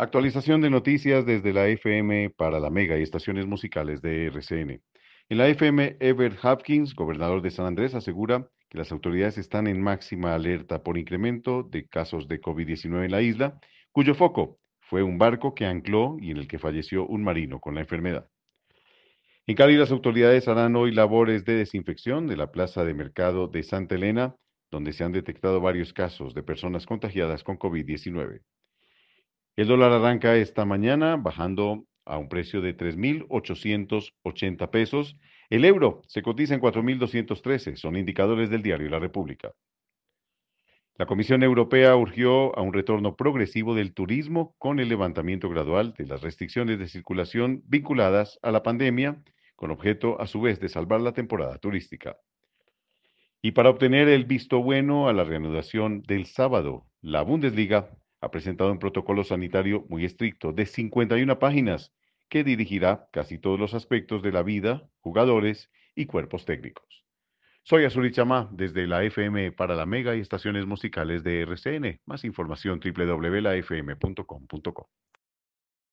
Actualización de noticias desde la FM para la Mega y estaciones musicales de RCN. En la FM, Everett Hopkins, gobernador de San Andrés, asegura que las autoridades están en máxima alerta por incremento de casos de COVID-19 en la isla, cuyo foco fue un barco que ancló y en el que falleció un marino con la enfermedad. En Cali, las autoridades harán hoy labores de desinfección de la plaza de mercado de Santa Elena, donde se han detectado varios casos de personas contagiadas con COVID-19. El dólar arranca esta mañana bajando a un precio de 3.880 pesos. El euro se cotiza en 4.213, son indicadores del diario La República. La Comisión Europea urgió a un retorno progresivo del turismo con el levantamiento gradual de las restricciones de circulación vinculadas a la pandemia, con objeto a su vez de salvar la temporada turística. Y para obtener el visto bueno a la reanudación del sábado, la Bundesliga ha presentado un protocolo sanitario muy estricto de 51 páginas que dirigirá casi todos los aspectos de la vida, jugadores y cuerpos técnicos. Soy Azuri desde la FM para la Mega y estaciones musicales de RCN. Más información www.lafm.com.co.